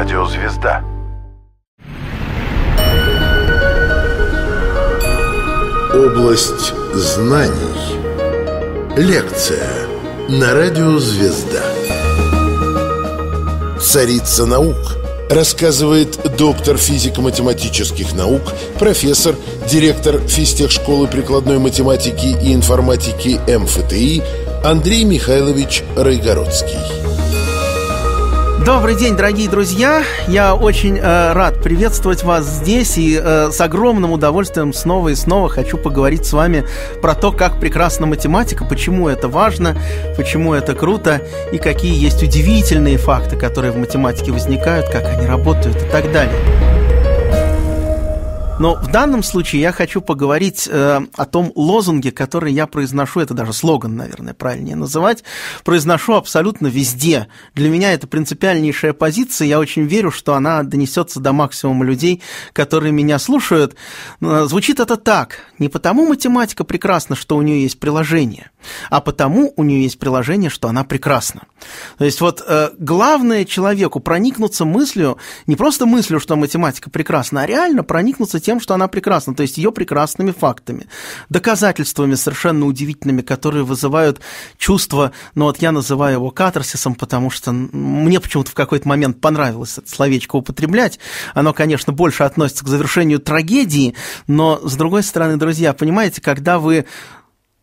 Радио Звезда. Область знаний. Лекция на радио Звезда. Царица наук рассказывает доктор физико-математических наук, профессор, директор физтехшколы прикладной математики и информатики МФТИ Андрей Михайлович Райгородский. Добрый день, дорогие друзья! Я очень э, рад приветствовать вас здесь и э, с огромным удовольствием снова и снова хочу поговорить с вами про то, как прекрасна математика, почему это важно, почему это круто и какие есть удивительные факты, которые в математике возникают, как они работают и так далее. Но в данном случае я хочу поговорить э, о том лозунге, который я произношу, это даже слоган, наверное, правильнее называть, произношу абсолютно везде. Для меня это принципиальнейшая позиция, я очень верю, что она донесется до максимума людей, которые меня слушают. Э, звучит это так. Не потому математика прекрасна, что у нее есть приложение, а потому у нее есть приложение, что она прекрасна. То есть вот э, главное человеку проникнуться мыслью, не просто мыслью, что математика прекрасна, а реально проникнуться тем, тем, что она прекрасна, то есть ее прекрасными фактами, доказательствами совершенно удивительными, которые вызывают чувство, ну вот я называю его катарсисом, потому что мне почему-то в какой-то момент понравилось это словечко употреблять. Оно, конечно, больше относится к завершению трагедии, но, с другой стороны, друзья, понимаете, когда вы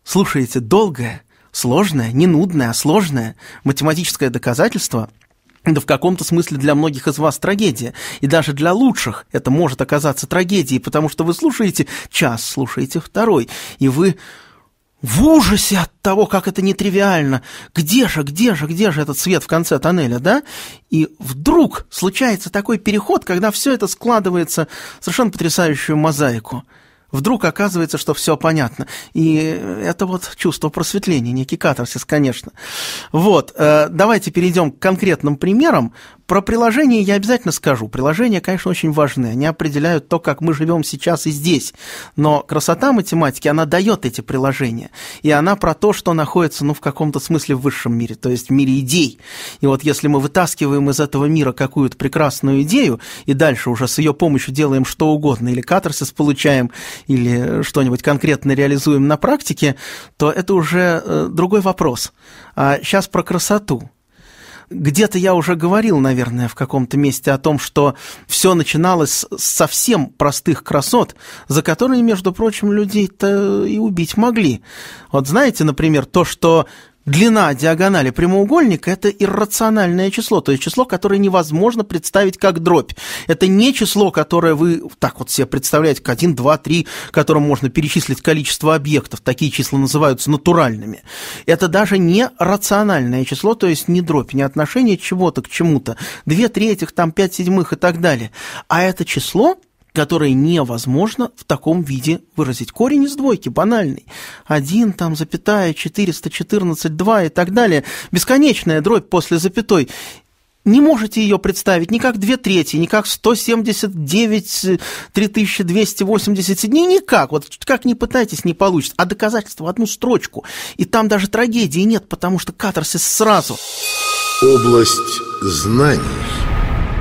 слушаете долгое, сложное, не нудное, а сложное математическое доказательство – да в каком-то смысле для многих из вас трагедия. И даже для лучших это может оказаться трагедией, потому что вы слушаете час, слушаете второй, и вы в ужасе от того, как это нетривиально. Где же, где же, где же этот свет в конце тоннеля, да? И вдруг случается такой переход, когда все это складывается в совершенно потрясающую мозаику – вдруг оказывается, что все понятно. И это вот чувство просветления, некий катарсис, конечно. Вот, э, давайте перейдем к конкретным примерам, про приложения я обязательно скажу. Приложения, конечно, очень важны. Они определяют то, как мы живем сейчас и здесь. Но красота математики, она дает эти приложения. И она про то, что находится, ну, в каком-то смысле в высшем мире, то есть в мире идей. И вот если мы вытаскиваем из этого мира какую-то прекрасную идею, и дальше уже с ее помощью делаем что угодно, или катарсис получаем, или что-нибудь конкретно реализуем на практике, то это уже э, другой вопрос. А сейчас про красоту. Где-то я уже говорил, наверное, в каком-то месте о том, что все начиналось с совсем простых красот, за которые, между прочим, людей-то и убить могли. Вот знаете, например, то, что длина диагонали прямоугольника – это иррациональное число, то есть число, которое невозможно представить как дробь. Это не число, которое вы так вот себе представляете, как 1, 2, 3, которым можно перечислить количество объектов. Такие числа называются натуральными. Это даже не рациональное число, то есть не дробь, не отношение чего-то к чему-то. 2 третьих, там 5 седьмых и так далее. А это число – которые невозможно в таком виде выразить. Корень из двойки банальный. 1, там, запятая, 414, 2 и так далее. Бесконечная дробь после запятой. Не можете ее представить ни как 2 трети, ни как 179, дней никак. Вот как не пытайтесь, не получится. А доказательства одну строчку. И там даже трагедии нет, потому что катарсис сразу. Область знаний.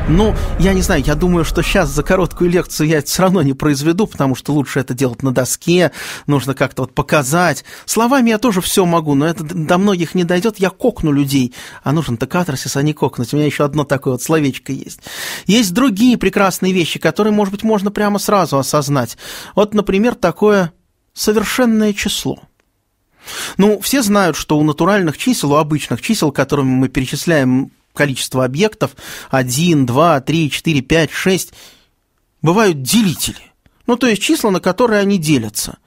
Ну, я не знаю, я думаю, что сейчас за короткую лекцию я это все равно не произведу, потому что лучше это делать на доске, нужно как-то вот показать. Словами я тоже все могу, но это до многих не дойдет, я кокну людей. А нужен-то катарсис, а не кокнуть. У меня еще одно такое вот словечко есть. Есть другие прекрасные вещи, которые, может быть, можно прямо сразу осознать. Вот, например, такое совершенное число. Ну, все знают, что у натуральных чисел, у обычных чисел, которыми мы перечисляем количество объектов, 1, 2, 3, 4, 5, 6, бывают делители. Ну, то есть числа, на которые они делятся.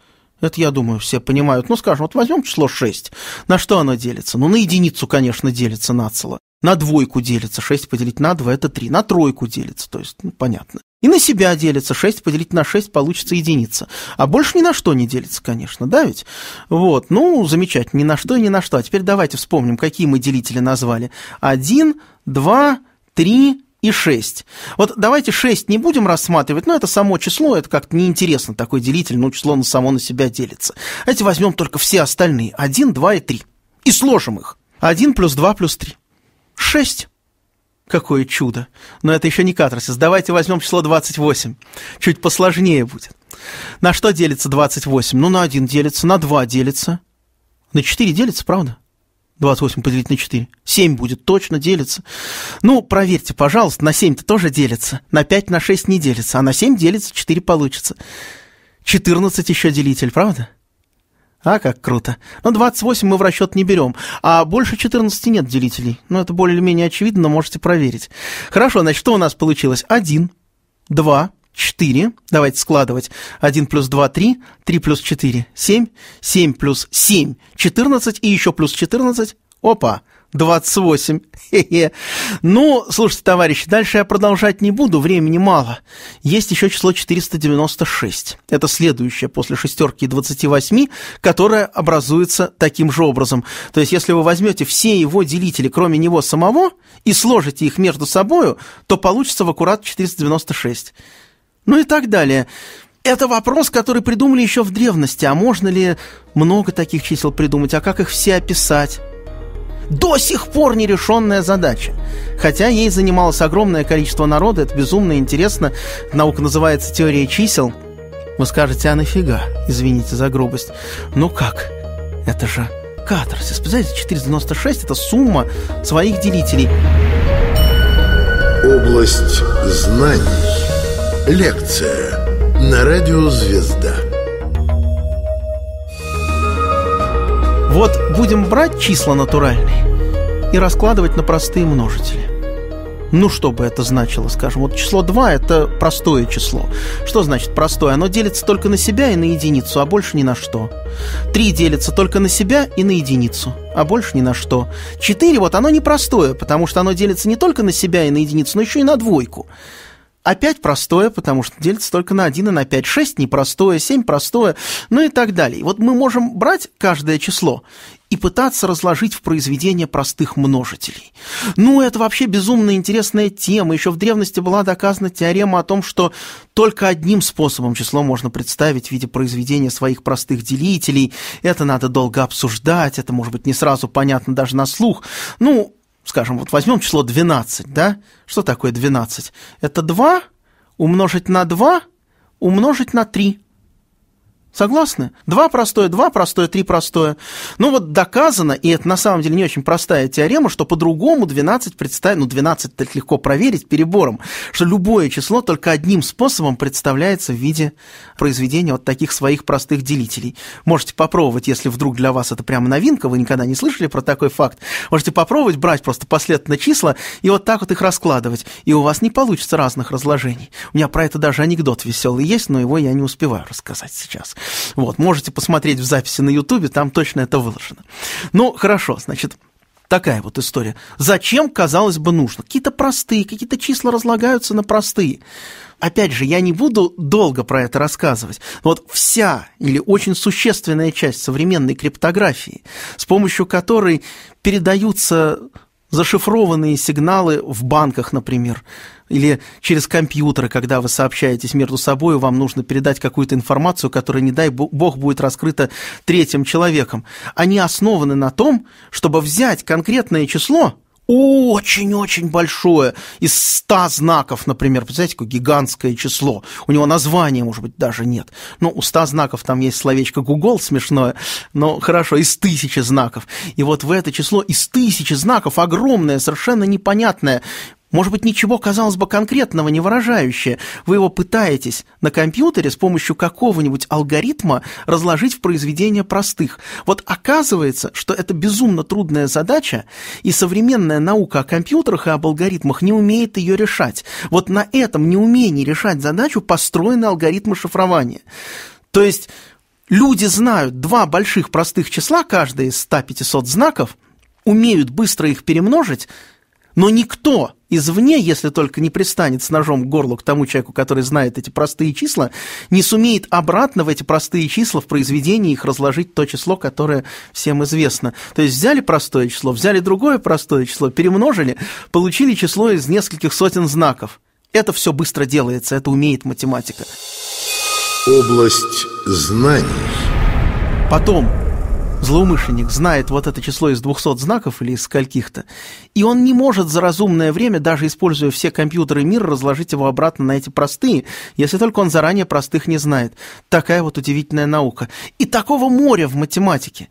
Это, я думаю, все понимают. Ну, скажем, вот возьмем число 6. На что оно делится? Ну, на единицу, конечно, делится нацело. На двойку делится. 6 поделить на 2 – это 3. На тройку делится. То есть, ну, понятно. И на себя делится. 6 поделить на 6 получится единица. А больше ни на что не делится, конечно, да ведь? Вот, ну, замечательно, ни на что и ни на что. А теперь давайте вспомним, какие мы делители назвали. 1, 2, 3, и 6. Вот давайте 6 не будем рассматривать, но это само число, это как-то неинтересно, такой делитель, ну, число на само на себя делится. Давайте возьмем только все остальные, 1, 2 и 3, и сложим их. 1 плюс 2 плюс 3. 6. Какое чудо! Но это еще не катарсис. Давайте возьмем число 28. Чуть посложнее будет. На что делится 28? Ну, на 1 делится, на 2 делится. На 4 делится, правда? 28 поделить на 4. 7 будет, точно делится. Ну, проверьте, пожалуйста, на 7-то тоже делится. На 5, на 6 не делится. А на 7 делится, 4 получится. 14 еще делитель, правда? А, как круто. Ну, 28 мы в расчет не берем, а больше 14 нет делителей. Ну, это более-менее очевидно, но можете проверить. Хорошо, значит, что у нас получилось? 1, 2, 4. Давайте складывать. 1 плюс 2, 3. 3 плюс 4, 7. 7 плюс 7, 14. И еще плюс 14. Опа. 28. хе Ну, слушайте, товарищи, дальше я продолжать не буду, времени мало. Есть еще число 496. Это следующее после шестерки и 28, которое образуется таким же образом. То есть, если вы возьмете все его делители, кроме него самого, и сложите их между собой, то получится в аккурат 496. Ну и так далее. Это вопрос, который придумали еще в древности. А можно ли много таких чисел придумать? А как их все описать? до сих пор нерешенная задача. Хотя ей занималось огромное количество народа, это безумно интересно. Наука называется теорией чисел. Вы скажете, а нафига? Извините за грубость. Ну как? Это же катарсис. Представляете, 496 – это сумма своих делителей. Область знаний. Лекция на радио «Звезда». Вот будем брать числа натуральные и раскладывать на простые множители. Ну, что бы это значило, скажем, вот число 2 – это простое число. Что значит простое? Оно делится только на себя и на единицу, а больше ни на что. 3 делится только на себя и на единицу, а больше ни на что. 4 вот оно непростое, потому что оно делится не только на себя и на единицу, но еще и на двойку. Опять простое, потому что делится только на 1 и на 5. 6 непростое, 7 простое, ну и так далее. вот мы можем брать каждое число и пытаться разложить в произведение простых множителей. Ну, это вообще безумно интересная тема. Еще в древности была доказана теорема о том, что только одним способом число можно представить в виде произведения своих простых делителей. Это надо долго обсуждать, это может быть не сразу понятно даже на слух. Ну, скажем, вот возьмем число 12, да? Что такое 12? Это 2 умножить на 2 умножить на 3. Согласны? Два простое, два простое, три простое. Ну вот доказано, и это на самом деле не очень простая теорема, что по-другому 12 представить, ну 12 так легко проверить перебором, что любое число только одним способом представляется в виде произведения вот таких своих простых делителей. Можете попробовать, если вдруг для вас это прямо новинка, вы никогда не слышали про такой факт, можете попробовать брать просто последовательно числа и вот так вот их раскладывать, и у вас не получится разных разложений. У меня про это даже анекдот веселый есть, но его я не успеваю рассказать сейчас. Вот, можете посмотреть в записи на Ютубе, там точно это выложено. Ну, хорошо, значит, Такая вот история. Зачем, казалось бы, нужно? Какие-то простые, какие-то числа разлагаются на простые. Опять же, я не буду долго про это рассказывать. Вот вся или очень существенная часть современной криптографии, с помощью которой передаются зашифрованные сигналы в банках, например, или через компьютеры, когда вы сообщаетесь между собой, вам нужно передать какую-то информацию, которая, не дай бог, будет раскрыта третьим человеком. Они основаны на том, чтобы взять конкретное число – очень-очень большое, из 100 знаков, например, представляете, какое гигантское число, у него названия, может быть, даже нет, но ну, у 100 знаков там есть словечко Google смешное, но хорошо, из тысячи знаков, и вот в это число из тысячи знаков, огромное, совершенно непонятное, может быть, ничего, казалось бы, конкретного не выражающее. Вы его пытаетесь на компьютере с помощью какого-нибудь алгоритма разложить в произведение простых. Вот оказывается, что это безумно трудная задача, и современная наука о компьютерах и об алгоритмах не умеет ее решать. Вот на этом неумении решать задачу построены алгоритмы шифрования. То есть люди знают два больших простых числа, каждое из 100-500 знаков, умеют быстро их перемножить, но никто извне, если только не пристанет с ножом к горлу к тому человеку, который знает эти простые числа, не сумеет обратно в эти простые числа в произведении их разложить то число, которое всем известно. То есть взяли простое число, взяли другое простое число, перемножили, получили число из нескольких сотен знаков. Это все быстро делается, это умеет математика. Область знаний. Потом злоумышленник знает вот это число из 200 знаков или из скольких-то, и он не может за разумное время, даже используя все компьютеры мира, разложить его обратно на эти простые, если только он заранее простых не знает. Такая вот удивительная наука. И такого моря в математике.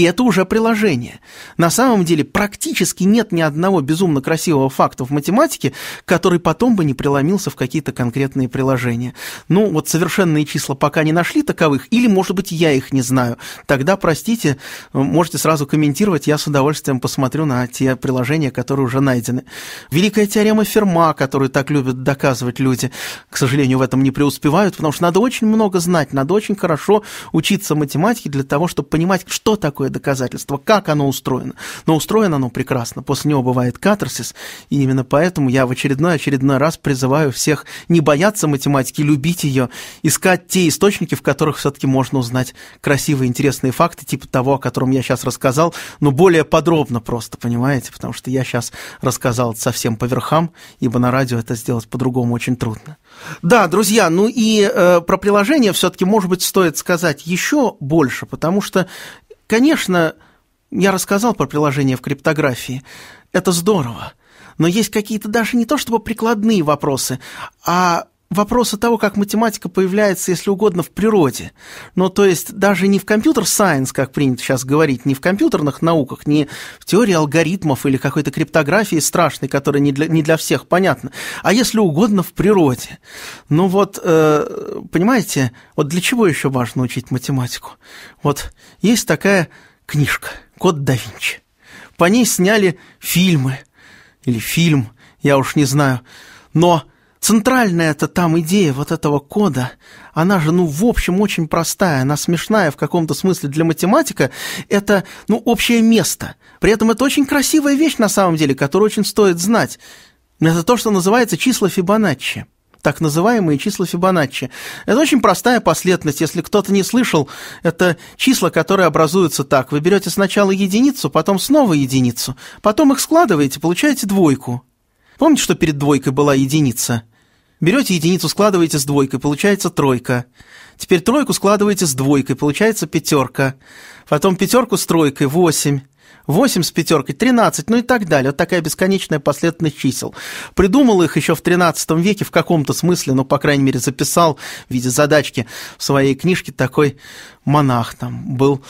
И это уже приложение. На самом деле практически нет ни одного безумно красивого факта в математике, который потом бы не преломился в какие-то конкретные приложения. Ну, вот совершенные числа пока не нашли таковых, или, может быть, я их не знаю. Тогда, простите, можете сразу комментировать, я с удовольствием посмотрю на те приложения, которые уже найдены. Великая теорема Ферма, которую так любят доказывать люди, к сожалению, в этом не преуспевают, потому что надо очень много знать, надо очень хорошо учиться математике для того, чтобы понимать, что такое какое доказательство, как оно устроено. Но устроено оно прекрасно, после него бывает катарсис, и именно поэтому я в очередной очередной раз призываю всех не бояться математики, любить ее, искать те источники, в которых все-таки можно узнать красивые, интересные факты, типа того, о котором я сейчас рассказал, но более подробно просто, понимаете, потому что я сейчас рассказал совсем по верхам, ибо на радио это сделать по-другому очень трудно. Да, друзья, ну и э, про приложение все-таки, может быть, стоит сказать еще больше, потому что Конечно, я рассказал про приложение в криптографии. Это здорово. Но есть какие-то даже не то чтобы прикладные вопросы, а вопроса того, как математика появляется, если угодно, в природе. Но то есть даже не в компьютер-сайенс, как принято сейчас говорить, не в компьютерных науках, не в теории алгоритмов или какой-то криптографии страшной, которая не для, не для всех понятна, а если угодно, в природе. Ну вот, э, понимаете, вот для чего еще важно учить математику? Вот есть такая книжка «Код да Винчи». По ней сняли фильмы или фильм, я уж не знаю, но Центральная-то там идея вот этого кода, она же, ну, в общем, очень простая, она смешная в каком-то смысле для математика, это, ну, общее место. При этом это очень красивая вещь на самом деле, которую очень стоит знать. Это то, что называется числа Фибоначчи так называемые числа Фибоначчи. Это очень простая последовательность, если кто-то не слышал, это числа, которые образуются так. Вы берете сначала единицу, потом снова единицу, потом их складываете, получаете двойку. Помните, что перед двойкой была единица? Берете единицу, складываете с двойкой, получается тройка. Теперь тройку складываете с двойкой, получается пятерка. Потом пятерку с тройкой, восемь. 8 с пятеркой, 13, ну и так далее. Вот такая бесконечная последовательность чисел. Придумал их еще в 13 веке в каком-то смысле, ну, по крайней мере, записал в виде задачки в своей книжке такой монах там был,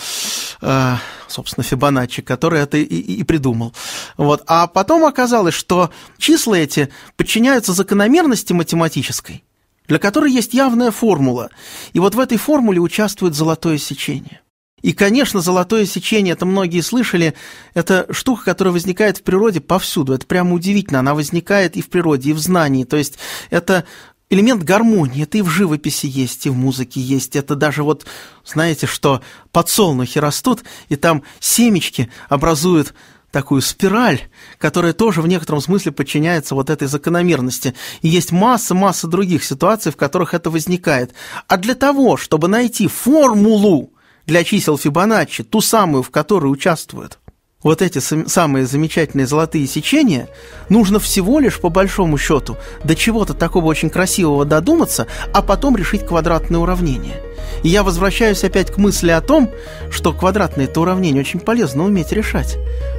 э, собственно, Фибоначчи, который это и, и придумал. Вот. А потом оказалось, что числа эти подчиняются закономерности математической, для которой есть явная формула. И вот в этой формуле участвует золотое сечение. И, конечно, золотое сечение, это многие слышали, это штука, которая возникает в природе повсюду. Это прямо удивительно. Она возникает и в природе, и в знании. То есть это элемент гармонии. Это и в живописи есть, и в музыке есть. Это даже вот, знаете, что подсолнухи растут, и там семечки образуют такую спираль, которая тоже в некотором смысле подчиняется вот этой закономерности. И есть масса-масса других ситуаций, в которых это возникает. А для того, чтобы найти формулу, для чисел Фибоначчи, ту самую, в которой участвуют вот эти самые замечательные золотые сечения, нужно всего лишь, по большому счету, до чего-то такого очень красивого додуматься, а потом решить квадратное уравнение. И я возвращаюсь опять к мысли о том, что квадратные это уравнения очень полезно уметь решать.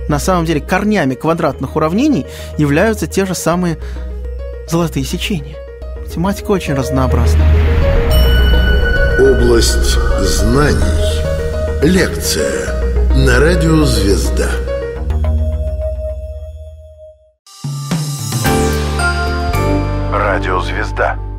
На самом деле корнями квадратных уравнений являются те же самые золотые сечения. Тематика очень разнообразная. Область знаний. Лекция на радио «Звезда». Радио «Звезда».